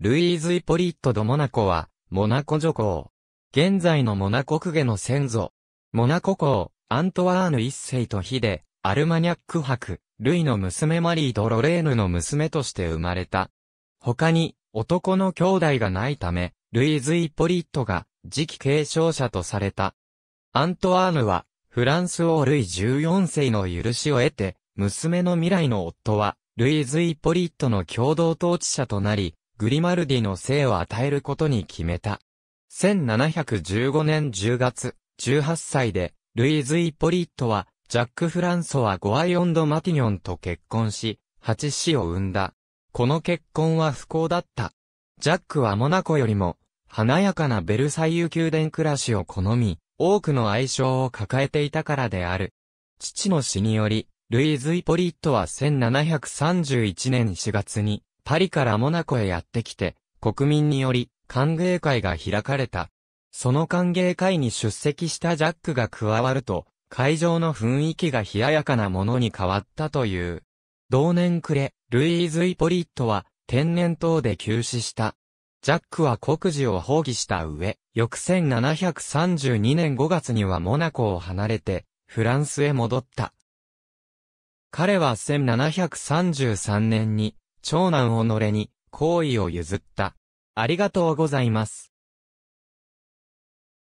ルイーズ・イポリット・ド・モナコは、モナコ女皇。現在のモナコ公家の先祖。モナコ公、アントワーヌ一世とヒデ、アルマニャック伯、ルイの娘マリー・ド・ロレーヌの娘として生まれた。他に、男の兄弟がないため、ルイーズ・イポリットが、次期継承者とされた。アントワーヌは、フランス王ルイ14世の許しを得て、娘の未来の夫は、ルイーズ・イポリットの共同統治者となり、グリマルディの生を与えることに決めた。1715年10月、18歳で、ルイーズ・イポリットは、ジャック・フランソワ・ゴアイオンド・マティニョンと結婚し、8子を生んだ。この結婚は不幸だった。ジャックはモナコよりも、華やかなベルサイユ宮殿暮らしを好み、多くの愛称を抱えていたからである。父の死により、ルイーズ・イポリットは1731年4月に、パリからモナコへやってきて、国民により歓迎会が開かれた。その歓迎会に出席したジャックが加わると、会場の雰囲気が冷ややかなものに変わったという。同年暮れ、ルイーズ・イポリットは天然痘で急死した。ジャックは国事を放棄した上、翌1732年5月にはモナコを離れて、フランスへ戻った。彼は1733年に長男己に、好意を譲った。ありがとうございます。